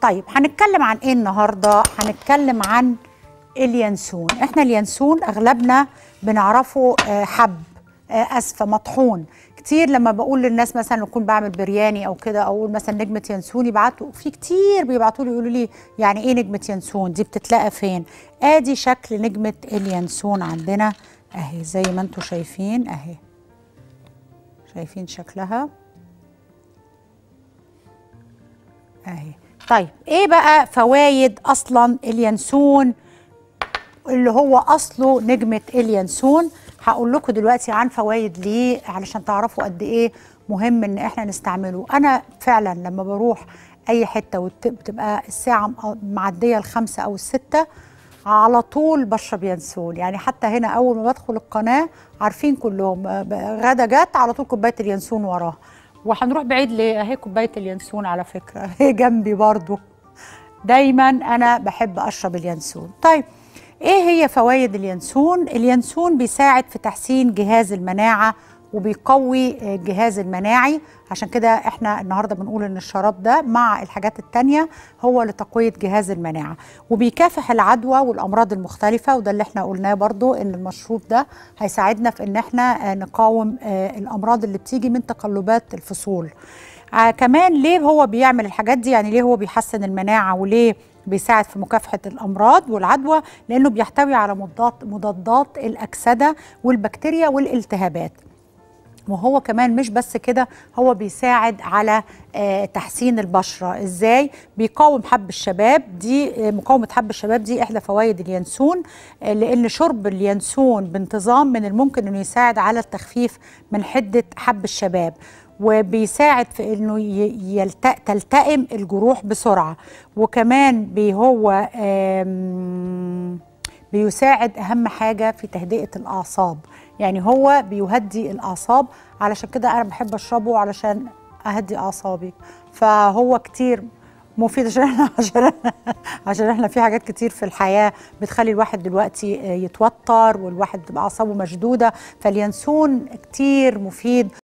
طيب هنتكلم عن ايه النهارده هنتكلم عن اليانسون احنا اليانسون اغلبنا بنعرفه آه، حب اسفه آه، مطحون كتير لما بقول للناس مثلا اكون بعمل برياني او كده او اقول مثلا نجمه يانسون يبعتوا في كتير بيبعتوا لي يقولوا لي يعني ايه نجمه يانسون دي بتتلاقى فين ادي شكل نجمه اليانسون عندنا اهي زي ما انتم شايفين اهي شايفين شكلها اهي طيب ايه بقى فوائد اصلا اليانسون اللي هو اصله نجمه اليانسون هقول لكم دلوقتي عن فوائد ليه علشان تعرفوا قد ايه مهم ان احنا نستعمله انا فعلا لما بروح اي حته وبتبقى الساعه معديه الخمسه او السته على طول بشرب ينسون يعني حتى هنا اول ما بدخل القناه عارفين كلهم غدا جت على طول كوبايه اليانسون وراها وهنروح بعيد ليه اهي كوبايه اليانسون على فكره هي جنبي برضو دايما انا بحب اشرب اليانسون طيب ايه هي فوائد اليانسون اليانسون بيساعد في تحسين جهاز المناعه وبيقوي الجهاز آه، المناعي عشان كده احنا النهارده بنقول ان الشراب ده مع الحاجات التانية هو لتقويه جهاز المناعه وبيكافح العدوى والامراض المختلفه وده اللي احنا قلناه برضو ان المشروب ده هيساعدنا في ان احنا آه، نقاوم آه، الامراض اللي بتيجي من تقلبات الفصول كمان ليه هو بيعمل الحاجات دي يعني ليه هو بيحسن المناعه وليه بيساعد في مكافحة الأمراض والعدوى لأنه بيحتوي على مضادات, مضادات الأكسدة والبكتيريا والالتهابات وهو كمان مش بس كده هو بيساعد على آه، تحسين البشرة ازاي بيقاوم حب الشباب دي آه، مقاومة حب الشباب دي احدى فوائد اليانسون آه، لان شرب اليانسون بانتظام من الممكن انه يساعد على التخفيف من حدة حب الشباب وبيساعد في انه يلتق تلتئم الجروح بسرعه وكمان هو بيساعد اهم حاجه في تهدئه الاعصاب يعني هو بيهدي الاعصاب علشان كده انا بحب اشربه علشان اهدي اعصابي فهو كتير مفيد عشان احنا عشان احنا عشان احنا في حاجات كتير في الحياه بتخلي الواحد دلوقتي يتوتر والواحد بتبقى اعصابه مشدوده فاليانسون كتير مفيد